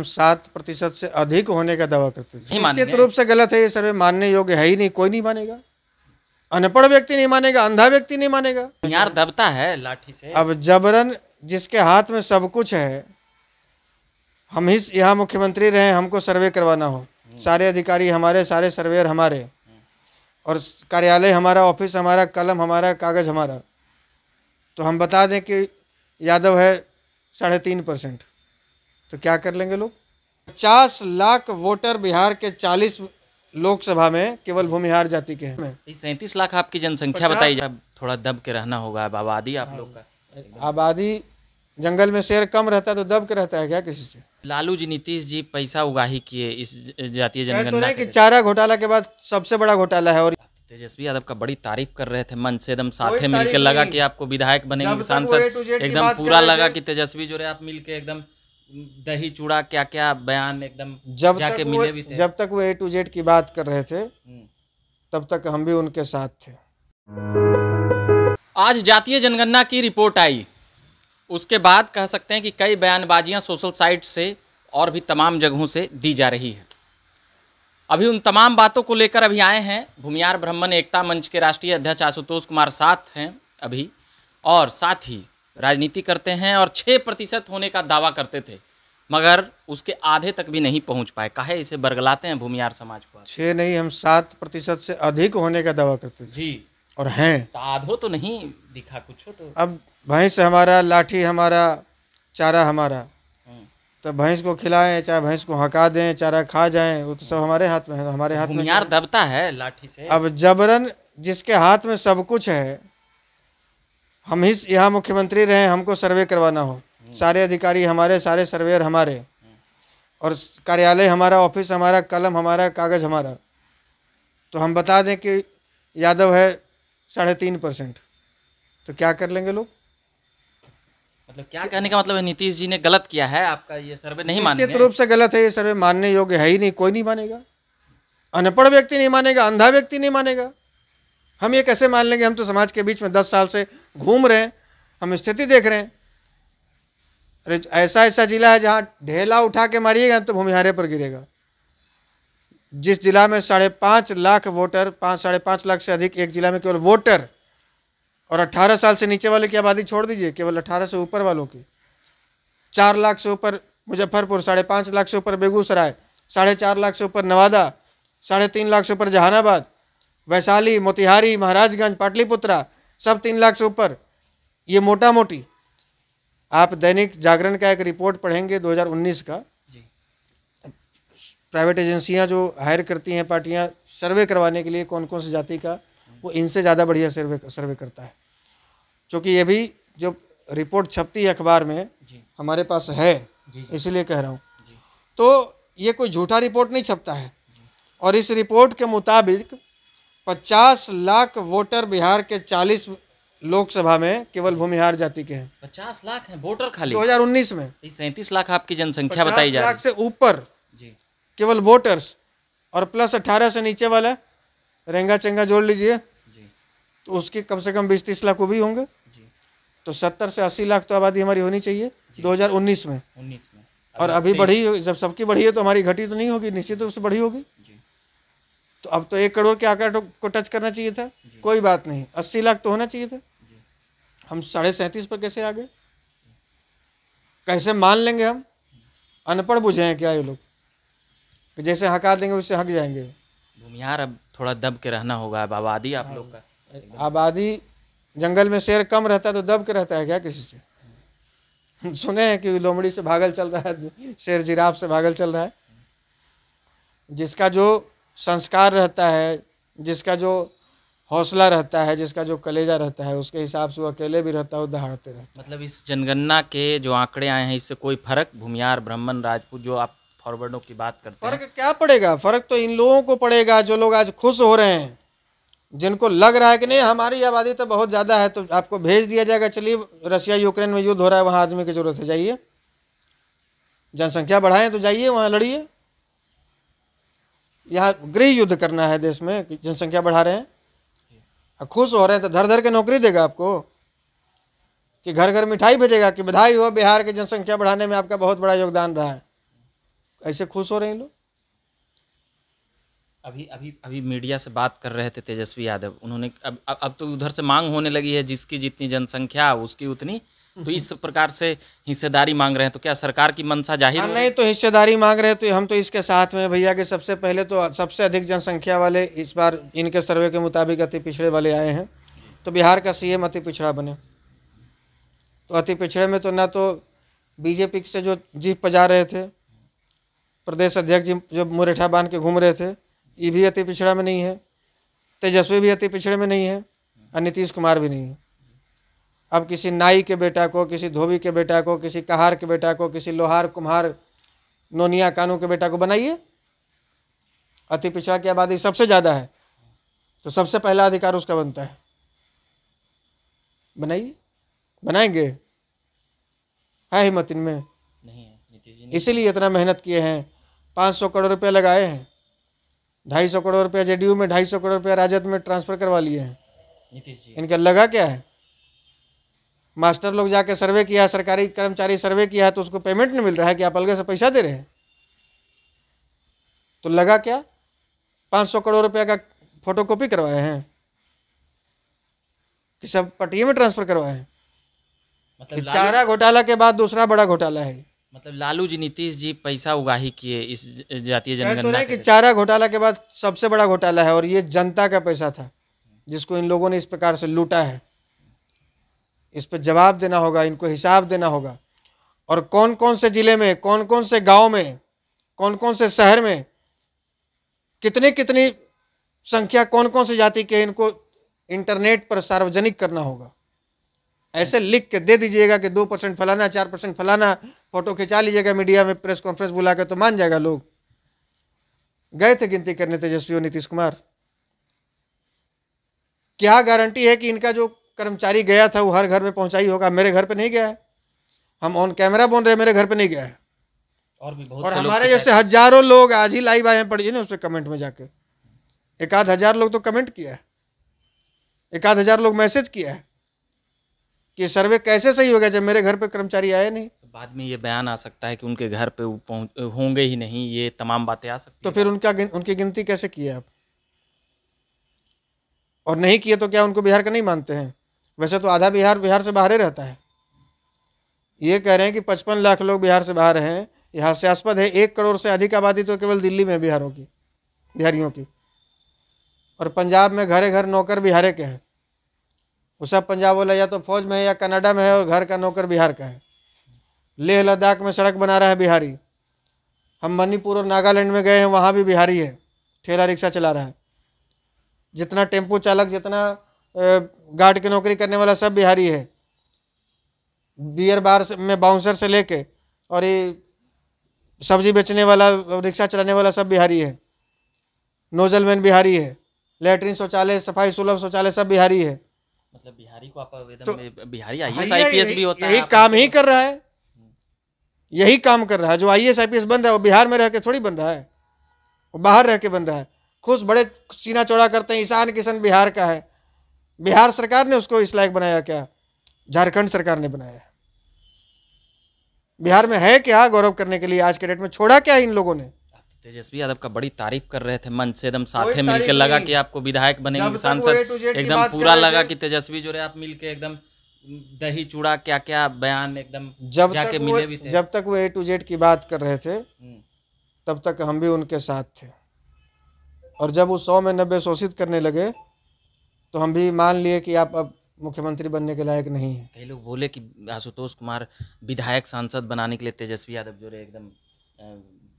हम सात प्रतिशत से अधिक होने का दावा करते थे निश्चित रूप से गलत है ये सर्वे मानने योग्य है ही नहीं कोई नहीं मानेगा अनपढ़ व्यक्ति नहीं मानेगा अंधा व्यक्ति नहीं मानेगा यार दबता है लाठी से अब जबरन जिसके हाथ में सब कुछ है हम ही यहाँ मुख्यमंत्री रहे हमको सर्वे करवाना हो सारे अधिकारी हमारे सारे सर्वेयर हमारे और कार्यालय हमारा ऑफिस हमारा कलम हमारा कागज़ हमारा तो हम बता दें कि यादव है साढ़े तीन परसेंट तो क्या कर लेंगे लोग पचास लाख वोटर बिहार के चालीस लोकसभा में केवल भूमिहार जाति के हैं सैंतीस लाख आपकी जनसंख्या बताई जाए थोड़ा दब के रहना होगा अब आबादी आप लोग का हाँ। आबादी जंगल में शेर कम रहता है तो दब के रहता है क्या किसी से लालू जी नीतीश जी पैसा उगाही किए इस जातीय तो जनगणना तो चारा घोटाला के बाद सबसे बड़ा घोटाला है और तेजस्वी यादव का बड़ी तारीफ कर रहे थे मन से एकदम साथे मिलकर लगा कि आपको विधायक बनेंगे सांसद एकदम पूरा लगा कि तेजस्वी जो रहे आप मिलके एकदम दही चूड़ा क्या क्या बयान एकदम जब जाके तक मिले भी थे जब तक वो ए टू जेड की बात कर रहे थे हम्म। तब तक हम भी उनके साथ थे आज जातीय जनगणना की रिपोर्ट आई उसके बाद कह सकते हैं कि कई बयानबाजियां सोशल साइट से और भी तमाम जगहों से दी जा रही है अभी उन तमाम बातों को लेकर अभी आए हैं भूमियार ब्राह्मण एकता मंच के राष्ट्रीय अध्यक्ष आशुतोष कुमार साथ हैं अभी और साथ ही राजनीति करते हैं और छः प्रतिशत होने का दावा करते थे मगर उसके आधे तक भी नहीं पहुंच पाए कहे इसे बरगलाते हैं भूमियार समाज को छः नहीं हम सात प्रतिशत से अधिक होने का दावा करते थे जी और हैं तो आधो तो नहीं दिखा कुछ तो अब भैंस हमारा लाठी हमारा चारा हमारा हम्म। तो भैंस को खिलाएं चाहे भैंस को हका दें चारा खा जाएं वो तो सब हमारे हाथ में है हमारे हाथ में यार दबता है लाठी से अब जबरन जिसके हाथ में सब कुछ है हम ही यहाँ मुख्यमंत्री रहे हमको सर्वे करवाना हो सारे अधिकारी हमारे सारे सर्वेयर हमारे और कार्यालय हमारा ऑफिस हमारा कलम हमारा कागज़ हमारा तो हम बता दें कि यादव है साढ़े तीन परसेंट तो क्या कर लेंगे लोग मतलब क्या कहने का मतलब है नीतीश जी ने गलत किया है आपका ये सर्वे नहीं मानेंगे निश्चित रूप से गलत है ये सर्वे मानने योग्य है ही नहीं कोई नहीं मानेगा अनपढ़ व्यक्ति नहीं मानेगा अंधा व्यक्ति नहीं मानेगा हम ये कैसे मान लेंगे हम तो समाज के बीच में दस साल से घूम रहे हैं हम स्थिति देख रहे हैं अरे ऐसा ऐसा जिला है जहाँ ढेला उठा के मारिएगा तो भूमिहारे पर गिरेगा जिस जिला में साढ़े पाँच लाख वोटर पाँच साढ़े पाँच लाख से अधिक एक जिला में केवल वोटर और अट्ठारह साल से नीचे वाले की आबादी छोड़ दीजिए केवल अट्ठारह से ऊपर वालों की चार लाख से ऊपर मुजफ्फरपुर साढ़े पाँच लाख से ऊपर बेगूसराय साढ़े चार लाख से ऊपर नवादा साढ़े तीन लाख से ऊपर जहानाबाद वैशाली मोतिहारी महाराजगंज पाटलिपुत्रा सब तीन लाख से ऊपर ये मोटा मोटी आप दैनिक जागरण का एक रिपोर्ट पढ़ेंगे 2019 का प्राइवेट एजेंसियां जो हायर करती हैं पार्टियां सर्वे करवाने के लिए कौन कौन सी जाति का वो इनसे ज़्यादा बढ़िया सर्वे सर्वे करता है क्योंकि ये भी जो रिपोर्ट छपती है अखबार में हमारे पास है इसीलिए कह रहा हूँ तो ये कोई झूठा रिपोर्ट नहीं छपता है और इस रिपोर्ट के मुताबिक पचास लाख वोटर बिहार के चालीस लोकसभा में केवल भूमिहार जाति के हैं पचास लाख हैं वोटर खाली 2019 में सैंतीस लाख आपकी जनसंख्या बताई जा रही है से ऊपर केवल वोटर्स और प्लस अठारह से नीचे वाला रेंगा चेंगा जोड़ लीजिए तो उसकी कम से कम बीस तीस लाख वो भी होंगे तो सत्तर से अस्सी लाख तो आबादी हमारी होनी चाहिए दो में उन्नीस में और अभी बढ़ी जब सबकी बढ़ी है तो हमारी घटी तो नहीं होगी निश्चित रूप से बढ़ी होगी तो अब तो एक करोड़ के आकार को टच करना चाहिए था कोई बात नहीं अस्सी लाख तो होना चाहिए था हम साढ़े सैंतीस पर कैसे आ गए कैसे मान लेंगे हम अनपढ़ बुझे हैं क्या ये लोग कि जैसे हका देंगे वैसे हक जाएंगे भूमिहार अब थोड़ा दब के रहना होगा अब आबादी आप लोग का हाँ, आबादी जंगल में शेर कम रहता है तो दब के रहता है क्या किसी से सुने हैं कि लोमड़ी से भागल चल रहा है शेर जिराफ से भागल चल रहा है जिसका जो संस्कार रहता है जिसका जो हौसला रहता है जिसका जो कलेजा रहता है उसके हिसाब से वो अकेले भी रहता है वो दहाड़ते रहते हैं मतलब इस जनगणना के जो आंकड़े आए हैं इससे कोई फर्क भूमियार ब्राह्मण राजपूत जो आप फॉरवर्डों की बात करते फर्क हैं फर्क क्या पड़ेगा फर्क तो इन लोगों को पड़ेगा जो लोग आज खुश हो रहे हैं जिनको लग रहा है कि नहीं हमारी आबादी तो बहुत ज़्यादा है तो आपको भेज दिया जाएगा चलिए रशिया यूक्रेन में युद्ध हो रहा है वहाँ आदमी की जरूरत है जाइए जनसंख्या बढ़ाएं तो जाइए वहाँ लड़िए यहाँ गृह युद्ध करना है देश में जनसंख्या बढ़ा रहे हैं खुश हो रहे हैं तो धर धर के नौकरी देगा आपको कि घर घर मिठाई भेजेगा कि बधाई हो बिहार की जनसंख्या बढ़ाने में आपका बहुत बड़ा योगदान रहा है ऐसे खुश हो रहे हैं लोग अभी अभी अभी मीडिया से बात कर रहे थे तेजस्वी यादव उन्होंने अब अब तो उधर से मांग होने लगी है जिसकी जितनी जनसंख्या उसकी उतनी तो इस प्रकार से हिस्सेदारी मांग रहे हैं तो क्या सरकार की मनसा जाहिर हाँ, नहीं तो हिस्सेदारी मांग रहे हैं तो हम तो इसके साथ में भैया के सबसे पहले तो सबसे अधिक जनसंख्या वाले इस बार इनके सर्वे के मुताबिक अति पिछड़े वाले आए हैं तो बिहार का सीएम अति पिछड़ा बने तो अति पिछड़े में तो ना तो बीजेपी से जो जीप पजा रहे थे प्रदेश अध्यक्ष जी जो मुरेठा बांध के घूम रहे थे ये भी अति पिछड़ा में नहीं है तेजस्वी भी अति पिछड़े में नहीं है और नीतीश कुमार भी नहीं है अब किसी नाई के बेटा को किसी धोबी के बेटा को किसी कहार के बेटा को किसी लोहार कुम्हार नोनिया कानू के बेटा को बनाइए अति पिछड़ा की आबादी सबसे ज़्यादा है तो सबसे पहला अधिकार उसका बनता है बनाइए बनाएंगे है हिम्मत इनमें इसीलिए इतना मेहनत किए हैं पाँच सौ करोड़ रुपया लगाए हैं ढाई सौ करोड़ रुपया जेडीयू में ढाई सौ करोड़ रुपया राजद में ट्रांसफ़र करवा लिए हैं इनका लगा क्या है मास्टर लोग जाके सर्वे किया है सरकारी कर्मचारी सर्वे किया है तो उसको पेमेंट नहीं मिल रहा है कि आप अलग से पैसा दे रहे हैं तो लगा क्या पाँच सौ करोड़ रुपया का फोटोकॉपी करवाए हैं कि सब पटिए में ट्रांसफर करवाए हैं मतलब चारा घोटाला के बाद दूसरा बड़ा घोटाला है मतलब लालू जी नीतीश जी पैसा उगाही किए इस जातीय तो जनगणना तो कि चारा घोटाला के बाद सबसे बड़ा घोटाला है और ये जनता का पैसा था जिसको इन लोगों ने इस प्रकार से लूटा है इस पर जवाब देना होगा इनको हिसाब देना होगा और कौन कौन से ज़िले में कौन कौन से गांव में कौन कौन से शहर में कितनी कितनी संख्या कौन कौन से जाति के इनको इंटरनेट पर सार्वजनिक करना होगा ऐसे लिख के दे दीजिएगा कि दो परसेंट फलाना चार परसेंट फलाना फोटो खिंचा लीजिएगा मीडिया में प्रेस कॉन्फ्रेंस बुला के तो मान जाएगा लोग गए थे गिनती करने तेजस्वी और नीतीश कुमार क्या गारंटी है कि इनका जो कर्मचारी गया था वो हर घर में पहुंचाई होगा मेरे घर पे नहीं गया है हम ऑन कैमरा बोल रहे मेरे घर पे नहीं गया है और भी बहुत और हमारे जैसे हजारों लोग आज ही लाइव आए हैं पढ़िए ना उस पर कमेंट में जाके एक आध हजार लोग तो कमेंट किया है एक आध हजार लोग मैसेज किया है कि सर्वे कैसे सही हो गया जब मेरे घर पे कर्मचारी आए नहीं तो बाद में ये बयान आ सकता है कि उनके घर पे होंगे ही नहीं ये तमाम बातें आ सकती तो फिर उनका उनकी गिनती कैसे की है आप और नहीं किए तो क्या उनको बिहार का नहीं मानते हैं वैसे तो आधा बिहार बिहार से बाहर ही रहता है ये कह रहे हैं कि पचपन लाख लोग बिहार से बाहर हैं यह हास्यास्पद है एक करोड़ से अधिक आबादी तो केवल दिल्ली में बिहारों की बिहारियों की और पंजाब में घरे घर नौकर बिहारे के हैं वो सब पंजाब वाला या तो फौज में है या कनाडा में है और घर का नौकर बिहार का है लेह लद्दाख में सड़क बना रहा है बिहारी हम मणिपुर और नागालैंड में गए हैं वहाँ भी बिहारी है ठेला रिक्शा चला रहा है जितना टेम्पो चालक जितना गार्ड की नौकरी करने वाला सब बिहारी है बियर बार में बाउंसर से लेके और ये सब्जी बेचने वाला रिक्शा चलाने वाला सब बिहारी है नोजल मैन बिहारी है लेटरिन शौचालय सफाई सुलभ शौचालय सब बिहारी है मतलब बिहारी को आप तो, बिहारी आईएएस आईपीएस भी होता है यही काम तो- ही कर रहा है यही काम कर रहा है जो आईएएस आईपीएस बन रहा है वो बिहार में रह के थोड़ी बन रहा है वो बाहर रह के बन रहा है खुश बड़े सीना चौड़ा करते हैं ईशान किशन बिहार का है बिहार सरकार ने उसको इस लायक बनाया क्या झारखंड सरकार ने बनाया बिहार में है क्या गौरव करने के लिए आज के डेट में छोड़ा क्या इन लोगों ने तेजस्वी यादव का बड़ी तारीफ कर रहे थे मन से एकदम साथे मिलकर लगा कि आपको विधायक बनेंगे सांसद एकदम पूरा लगा कि तेजस्वी जो रहे आप मिलके एकदम दही चूड़ा क्या क्या बयान एकदम जब तक मिले भी थे जब तक वो ए टू जेड की बात कर रहे थे हम्म। तब तक हम भी उनके साथ थे और जब वो सौ में नब्बे शोषित करने लगे तो हम भी मान लिए कि आप अब मुख्यमंत्री बनने के लायक नहीं है कई लोग बोले कि आशुतोष कुमार विधायक सांसद बनाने के लिए तेजस्वी यादव जो रहे एकदम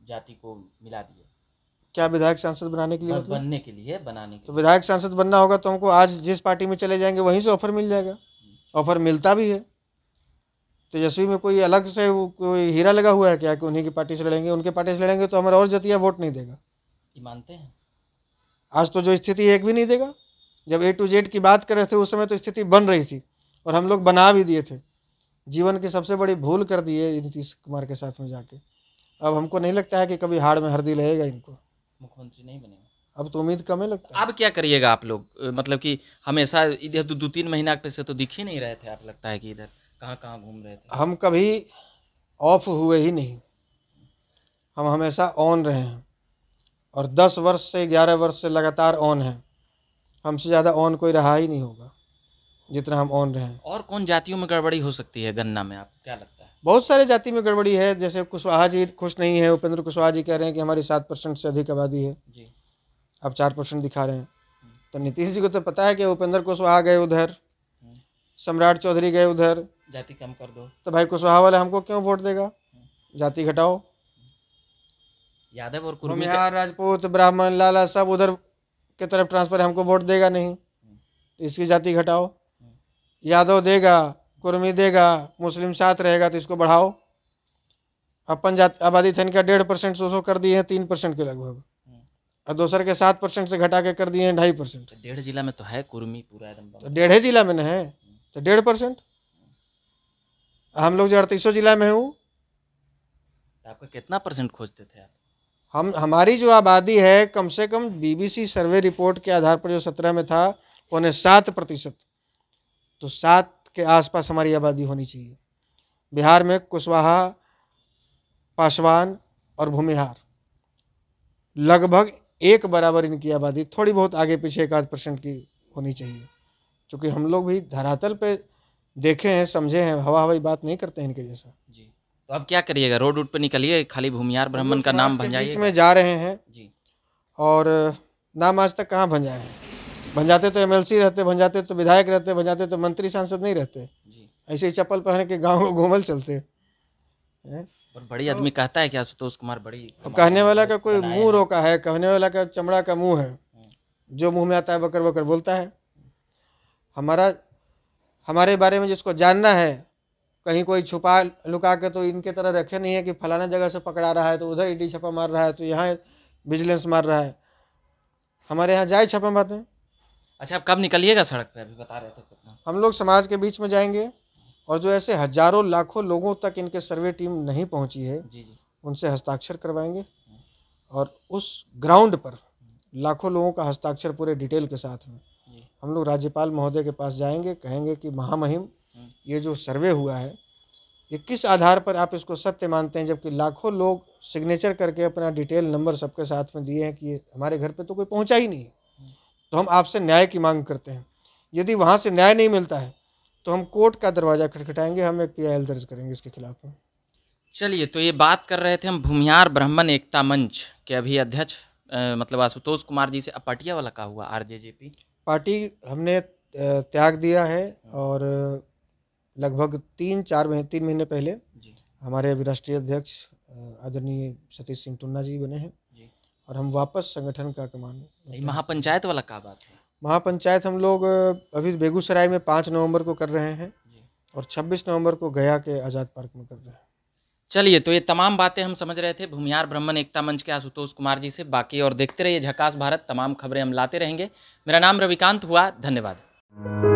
जाति को मिला दिए क्या विधायक सांसद बनाने के लिए मतलब? बनने के लिए बनाने के तो विधायक सांसद बनना होगा तो हमको आज जिस पार्टी में चले जाएंगे वहीं से ऑफर मिल जाएगा ऑफर मिलता भी है तेजस्वी में कोई अलग से कोई हीरा लगा हुआ है क्या कि उन्हीं की पार्टी से लड़ेंगे उनके पार्टी से लड़ेंगे तो हमारा और जतिया वोट नहीं देगा मानते हैं आज तो जो स्थिति एक भी नहीं देगा जब ए टू जेड की बात कर रहे थे उस समय तो स्थिति बन रही थी और हम लोग बना भी दिए थे जीवन की सबसे बड़ी भूल कर दिए नीतीश कुमार के साथ में जाके अब हमको नहीं लगता है कि कभी हाड़ में हरदी रहेगा इनको मुख्यमंत्री नहीं बनेगा अब तो उम्मीद कम है लगता है अब क्या करिएगा आप लोग मतलब कि हमेशा इधर दो तीन महीना पे से तो दिख ही नहीं रहे थे आप लगता है कि इधर कहाँ कहाँ घूम रहे थे हम कभी ऑफ हुए ही नहीं हम हमेशा ऑन रहे हैं और दस वर्ष से ग्यारह वर्ष से लगातार ऑन हैं हमसे ज़्यादा ऑन कोई रहा ही नहीं होगा जितना हम ऑन रहे हैं और कौन जातियों में गड़बड़ी हो सकती है गन्ना में आप क्या लगता है बहुत सारे जाति में गड़बड़ी है जैसे कुशवाहा जी खुश नहीं है उपेंद्र कुशवाहा जी कह रहे हैं कि हमारी सात परसेंट से अधिक आबादी है जी आप चार परसेंट दिखा रहे हैं तो नीतीश जी को तो पता है कि उपेंद्र कुशवाहा गए उधर सम्राट चौधरी गए उधर जाति कम कर दो तो भाई कुशवाहा वाले हमको क्यों वोट देगा जाति घटाओ यादव और राजपूत ब्राह्मण लाला सब उधर के तरफ ट्रांसफर हमको वोट देगा नहीं तो इसकी जाति घटाओ यादव देगा कुर्मी देगा मुस्लिम साथ रहेगा तो इसको बढ़ाओ अपन जाति आबादी थे इनका डेढ़ परसेंट सो कर दिए हैं तीन परसेंट के लगभग और दूसरे के सात परसेंट से घटा के कर दिए हैं ढाई परसेंट तो डेढ़ जिला में तो है कुर्मी पूरा तो डेढ़ जिला में न है तो डेढ़ परसेंट हम लोग जो अड़तीसों जिला में हूँ तो आपका कितना परसेंट खोजते थे आप हम हमारी जो आबादी है कम से कम बीबीसी सर्वे रिपोर्ट के आधार पर जो सत्रह में था उन्हें सात प्रतिशत तो सात के आसपास हमारी आबादी होनी चाहिए बिहार में कुशवाहा पासवान और भूमिहार लगभग एक बराबर इनकी आबादी थोड़ी बहुत आगे पीछे एक आध परसेंट की होनी चाहिए क्योंकि हम लोग भी धरातल पे देखे हैं समझे हैं हवा हवाई बात नहीं करते हैं इनके जैसा जी तो अब क्या करिएगा रोड रूट पे निकलिए खाली भूमियार ब्राह्मण का नाम भंजाइए में जा रहे हैं जी और नाम आज तक कहाँ भंजाए हैं भंजाते तो एमएलसी रहते भंजाते तो विधायक रहते भंजाते तो मंत्री सांसद नहीं रहते ऐसे ही चप्पल पहन के गाँव घूमल चलते और बड़ी आदमी तो कहता है क्या सुतोष कुमार बड़ी कहने वाला का कोई मुंह रोका है कहने वाला का चमड़ा का मुंह है हाँ। जो मुंह में आता है बकर बकर बोलता है हमारा हमारे बारे में जिसको जानना है कहीं कोई छुपा लुका के तो इनके तरह रखे नहीं है कि फलाना जगह से पकड़ा रहा है तो उधर ईडी छापा मार रहा है तो यहाँ विजिलेंस मार रहा है हमारे यहाँ जाए छापा मारने अच्छा आप कब निकलिएगा सड़क पे अभी बता रहे थे कितना हम लोग समाज के बीच में जाएंगे और जो ऐसे हजारों लाखों लोगों तक इनके सर्वे टीम नहीं पहुंची है जी जी उनसे हस्ताक्षर करवाएंगे और उस ग्राउंड पर लाखों लोगों का हस्ताक्षर पूरे डिटेल के साथ में हम लोग राज्यपाल महोदय के पास जाएंगे कहेंगे कि महामहिम ये जो सर्वे हुआ है ये किस आधार पर आप इसको सत्य मानते हैं जबकि लाखों लोग सिग्नेचर करके अपना डिटेल नंबर सबके साथ में दिए हैं कि ये हमारे घर पे तो कोई पहुंचा ही नहीं तो हम आपसे न्याय की मांग करते हैं यदि वहाँ से न्याय नहीं मिलता है तो हम कोर्ट का दरवाज़ा खटखटाएंगे हम एक पी दर्ज करेंगे इसके खिलाफ में चलिए तो ये बात कर रहे थे हम भूमिहार ब्राह्मण एकता मंच के अभी अध्यक्ष मतलब आशुतोष कुमार जी से अपटिया वाला का हुआ आर पार्टी हमने त्याग दिया है और लगभग तीन चार महीने तीन महीने पहले हमारे अभी राष्ट्रीय अध्यक्ष आदरणीय सतीश सिंह टुन्ना जी बने हैं और हम वापस संगठन का कमान मतलब महापंचायत वाला क्या बात है महापंचायत हम लोग अभी बेगूसराय में पाँच नवंबर को कर रहे हैं और छब्बीस नवंबर को गया के आज़ाद पार्क में कर रहे हैं चलिए तो ये तमाम बातें हम समझ रहे थे भूमियार ब्राह्मण एकता मंच के आशुतोष कुमार जी से बाकी और देखते रहिए झकास भारत तमाम खबरें हम लाते रहेंगे मेरा नाम रविकांत हुआ धन्यवाद